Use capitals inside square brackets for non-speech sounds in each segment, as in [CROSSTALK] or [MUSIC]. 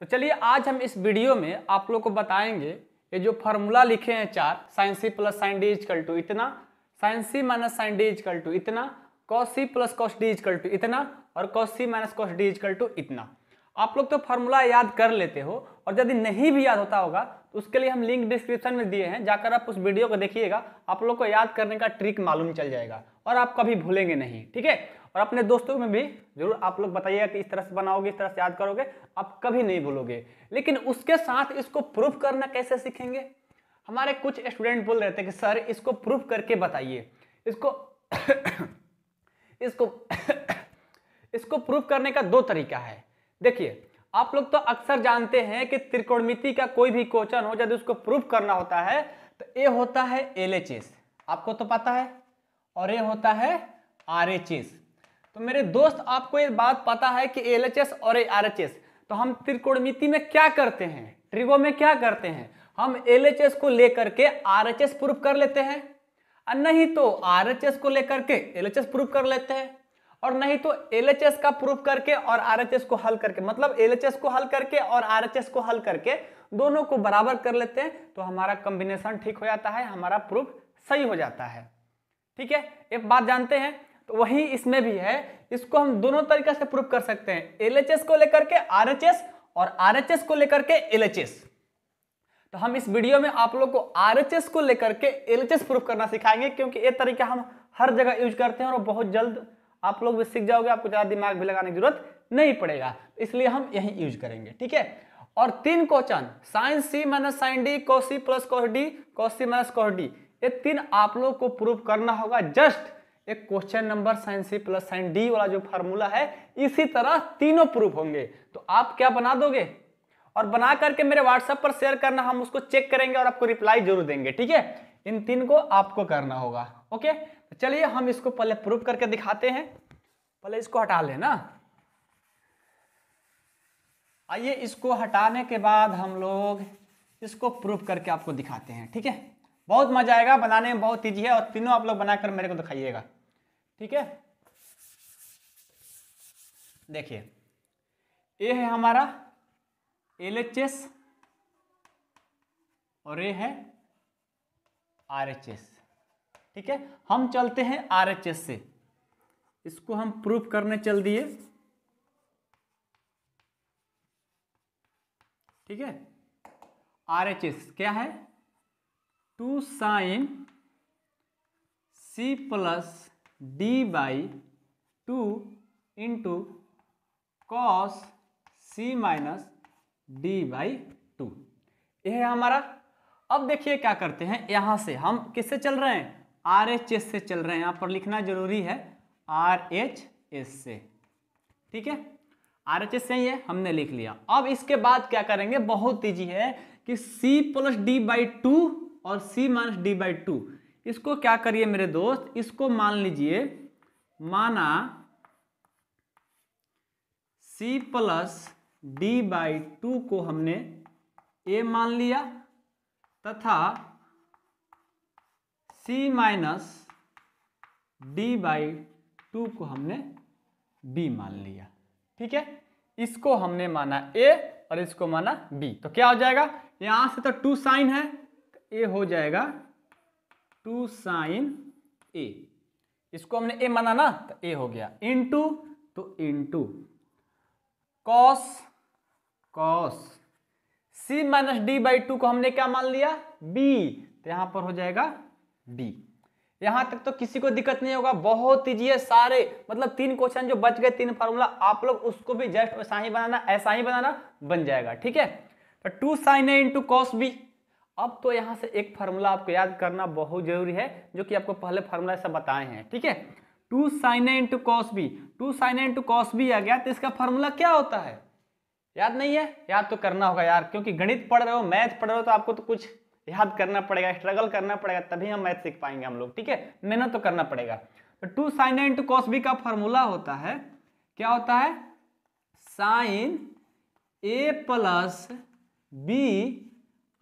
तो चलिए आज हम इस वीडियो में आप लोग को बताएंगे ये जो फार्मूला लिखे हैं चार sine C plus sine D is equal to इतना sine C minus sine D is equal to इतना cos C plus cos D is equal to इतना और cos C minus cos D is equal to इतना आप लोग तो फार्मूला याद कर लेते हो और यदि नहीं भी याद होता होगा तो उसके लिए हम लिंक डिस्क्रिप्शन में दिए हैं जाकर आप उस वीडियो को देखिएगा आप लोग को याद करने का ट्रिक मालूम चल जाएगा और आप कभी भूलेंगे नहीं ठीक है और अपने दोस्तों में भी जरूर आप लोग बताइएगा कि इस तरह से बनाओगे इस तरह से याद करोगे आप कभी नहीं भूलोगे लेकिन उसके साथ इसको प्रूफ करना कैसे सीखेंगे हमारे कुछ स्टूडेंट बोल रहे थे कि सर इसको प्रूफ करके बताइए इसको [COUGHS] इसको [COUGHS] इसको प्रूफ करने का दो तरीका है देखिए आप लोग तो अक्सर जानते हैं कि त्रिकोणमिति का कोई भी क्वेश्चन हो यदि उसको प्रूफ करना होता है तो ए होता है एल आपको तो पता है और ए होता है आर एच एस तो मेरे दोस्त आपको ये बात पता है कि एल और आर तो हम त्रिकोणमिति में क्या करते हैं ट्रिगो में क्या करते हैं हम एल को लेकर के आर तो प्रूफ कर लेते हैं और नहीं तो आर को लेकर के एल प्रूफ कर लेते हैं और नहीं तो एल का प्रूफ करके और आर को हल करके मतलब एल को हल करके और आर को हल करके दोनों को बराबर कर लेते हैं तो हमारा कॉम्बिनेशन ठीक हो जाता है हमारा प्रूफ सही हो जाता है ठीक है एक बात जानते हैं तो वही इसमें भी है इसको हम दोनों तरीके से प्रूफ कर सकते हैं एल को लेकर के आर और आर को लेकर के एल तो हम इस वीडियो में आप लोग को आर को लेकर के एलएचएस प्रूफ करना सिखाएंगे क्योंकि ये तरीका हम हर जगह यूज करते हैं और बहुत जल्द आप लोग भी सीख जाओगे आपको ज़्यादा दिमाग भी लगाने की जरूरत नहीं पड़ेगा तो इसलिए हम यही यूज करेंगे ठीक है और तीन question sine C minus sine D cos C plus cos D cos C minus cos D ये तीन आप लोग को प्रूफ करना होगा जस्ट एक question number sine C plus sine D वाला जो फार्मूला है इसी तरह तीनों प्रूफ होंगे तो आप क्या बना दोगे और बना करके मेरे व्हाट्सएप पर शेयर करना हम उसको चेक करेंगे और आपको रिप्लाई जरूर देंगे ठीक है इन तीन को आपको करना होगा ओके तो चलिए हम इसको पहले प्रूफ करके दिखाते हैं पहले इसको हटा लेना आइए इसको हटाने के बाद हम लोग इसको प्रूफ करके आपको दिखाते हैं ठीक है बहुत मजा आएगा बनाने में बहुत ईजी है और तीनों आप लोग बनाकर मेरे को दिखाइएगा ठीक है देखिए ए है हमारा एल एच एस और ए है आर एच एस ठीक है हम चलते हैं आर एच एस से इसको हम प्रूफ करने चल दिए ठीक है आर एच एस क्या है two sine C plus D by two into cos C minus D by two यह है हमारा अब देखिए क्या करते हैं यहाँ से हम किससे चल रहे हैं आर एच एस से चल रहे हैं यहाँ पर लिखना जरूरी है आर एच एस से ठीक है आर एच एस से ही है हमने लिख लिया अब इसके बाद क्या करेंगे बहुत तेजी है कि C plus D by two और C minus D by two इसको क्या करिए मेरे दोस्त इसको मान लीजिए माना c plus D by two को हमने ए मान लिया तथा c minus D by two को हमने b मान लिया ठीक है इसको हमने माना a और इसको माना b तो क्या हो जाएगा यहां से तो टू साइन है ए हो जाएगा टू साइन ए इसको हमने ए माना ना तो ए हो गया इनटू तो into cos cos C minus D by two को हमने क्या मान लिया बी तो यहां पर हो जाएगा बी यहां तक तो किसी को दिक्कत नहीं होगा बहुत ईजी है सारे मतलब तीन क्वेश्चन जो बच गए तीन फॉर्मूला आप लोग उसको भी जस्ट ऐसा ही बनाना ऐसा ही बनाना बन जाएगा ठीक है तो two sine A into cos B अब तो यहाँ से एक फार्मूला आपको याद करना बहुत जरूरी है जो कि आपको पहले फार्मूला ऐसा बताए हैं ठीक है two sine A into cos B two sine A into cos B आ गया तो इसका फार्मूला क्या होता है याद नहीं है याद तो करना होगा यार क्योंकि गणित पढ़ रहे हो मैथ पढ़ रहे हो तो आपको तो कुछ याद करना पड़ेगा स्ट्रगल करना पड़ेगा तभी हम मैथ सीख पाएंगे हम लोग ठीक है मेहनत तो करना पड़ेगा तो two sine into cos B का फॉर्मूला होता है क्या होता है साइन ए प्लस बी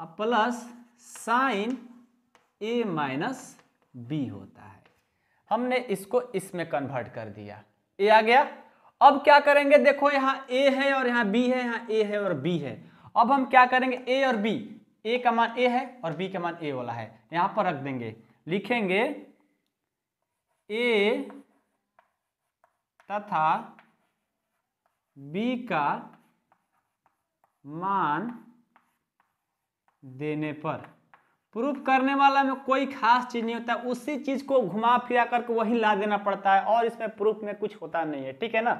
अब plus sine A minus B होता है हमने इसको इसमें कन्वर्ट कर दिया ए आ गया अब क्या करेंगे देखो यहां ए है और यहां बी है यहाँ ए है और बी है अब हम क्या करेंगे ए और बी ए का मान ए है और बी का मान ए वाला है यहां पर रख देंगे लिखेंगे ए तथा बी का मान देने पर प्रूफ करने वाला में कोई खास चीज़ नहीं होता उसी चीज़ को घुमा फिरा करके वही ला देना पड़ता है और इसमें प्रूफ में कुछ होता नहीं है ठीक है ना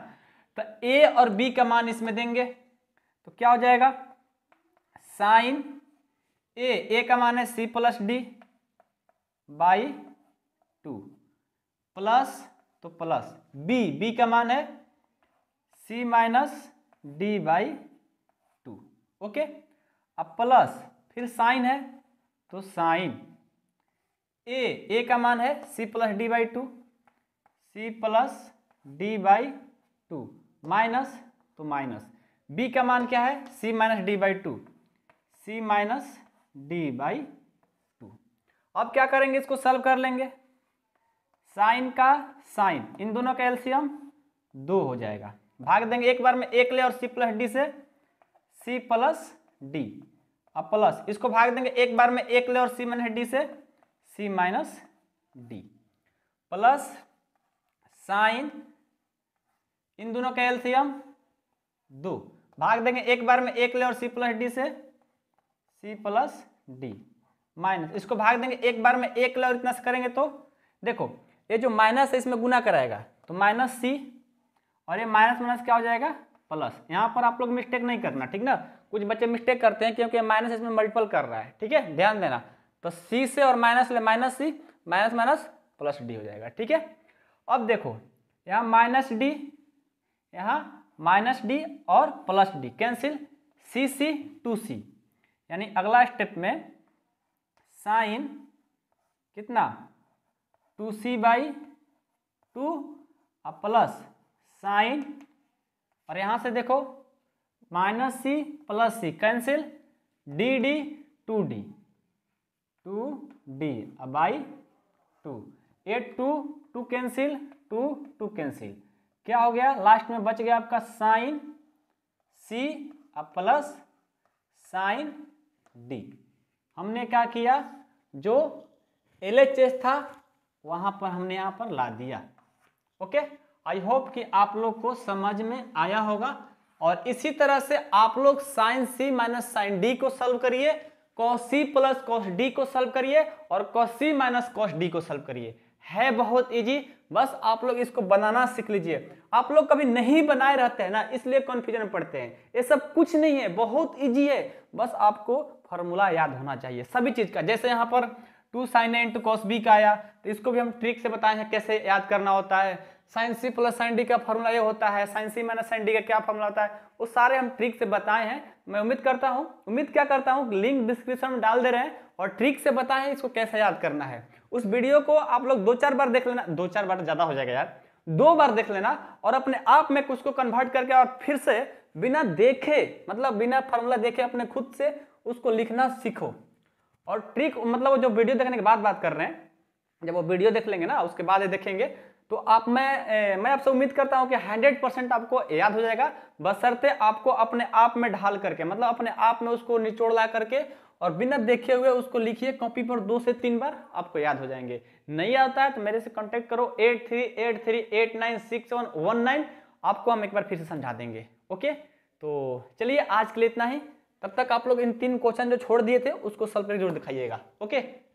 तो ए और बी का मान इसमें देंगे तो क्या हो जाएगा साइन ए ए का मान है C plus D by two plus तो प्लस बी बी का मान है C minus D by two okay अब प्लस फिर साइन है तो साइन ए ए का मान है C plus D by two C plus D by two minus तो माइनस बी का मान क्या है C minus D by two C minus D by two अब क्या करेंगे इसको सल्व कर लेंगे साइन का साइन इन दोनों का एलसीएम दो हो जाएगा भाग देंगे एक बार में एक ले और सी प्लस डी से सी प्लस डी अब प्लस इसको भाग देंगे एक बार में एक ले और सी माइनस डी से C minus D plus sine इन दोनों का एल्सियम दो भाग देंगे एक बार में एक ले और सी प्लस डी से सी प्लस डी माइनस इसको भाग देंगे एक बार में एक ले और इतना से करेंगे तो देखो ये जो माइनस है इसमें गुना कराएगा तो माइनस सी और ये माइनस माइनस क्या हो जाएगा प्लस यहाँ पर आप लोग मिस्टेक नहीं करना ठीक ना कुछ बच्चे मिस्टेक करते हैं क्योंकि माइनस इसमें मल्टीपल कर रहा है ठीक है ध्यान देना तो सी से और माइनस ले minus C minus minus plus D हो जाएगा ठीक है अब देखो यहाँ माइनस डी यहाँ माइनस डी और plus D cancel C C two C यानी अगला स्टेप में साइन कितना टू सी बाई टू और प्लस साइन और यहाँ से देखो minus C plus C cancel D D two D two D अब बाई टू एट two two cancel two two cancel क्या हो गया लास्ट में बच गया आपका साइन सी अब प्लस साइन डी हमने क्या किया जो एल एच एस था वहाँ पर हमने यहाँ पर ला दिया ओके आई होप कि आप लोग को समझ में आया होगा और इसी तरह से आप लोग sine C minus sine D को सॉल्व करिए cos C plus cos D को सॉल्व करिए और cos C minus cos D को सॉल्व करिए है बहुत इजी बस आप लोग इसको बनाना सीख लीजिए आप लोग कभी नहीं बनाए रहते हैं ना इसलिए कन्फ्यूजन में पड़ते हैं ये सब कुछ नहीं है बहुत इजी है बस आपको फॉर्मूला याद होना चाहिए सभी चीज़ का जैसे यहाँ पर two sine N two cos B का आया तो इसको भी हम ट्रिक से बताए हैं कैसे याद करना होता है sine C plus sine D का फॉर्मूला ये होता है sine C minus sine D का क्या फॉर्मूला होता है वो सारे हम ट्रिक से बताए हैं मैं उम्मीद करता हूँ उम्मीद क्या करता हूँ लिंक डिस्क्रिप्शन में डाल दे रहे हैं और ट्रिक से बताएं इसको कैसे याद करना है उस वीडियो को आप लोग दो चार बार देख लेना दो चार बार तो ज़्यादा हो जाएगा यार दो बार देख लेना और अपने आप में कुछ को कन्वर्ट करके और फिर से बिना देखे मतलब बिना फॉर्मूला देखे अपने खुद से उसको लिखना सीखो और ट्रिक मतलब जो वीडियो देखने के बाद बात कर रहे हैं जब वो वीडियो देख लेंगे ना उसके बाद ये देखेंगे तो आप मैं मैं आपसे उम्मीद करता हूं कि 100 परसेंट आपको याद हो जाएगा बसरते आपको अपने आप में ढाल करके मतलब अपने आप में उसको निचोड़ ला करके और बिना देखे हुए उसको लिखिए कॉपी पर दो से तीन बार आपको याद हो जाएंगे नहीं आता है तो मेरे से कांटेक्ट करो eight three eight three eight nine six one one nine आपको हम एक बार फिर से समझा देंगे ओके तो चलिए आज के लिए इतना ही तब तक आप लोग इन तीन क्वेश्चन जो छोड़ दिए थे उसको सल्व करके जरूर दिखाइएगा ओके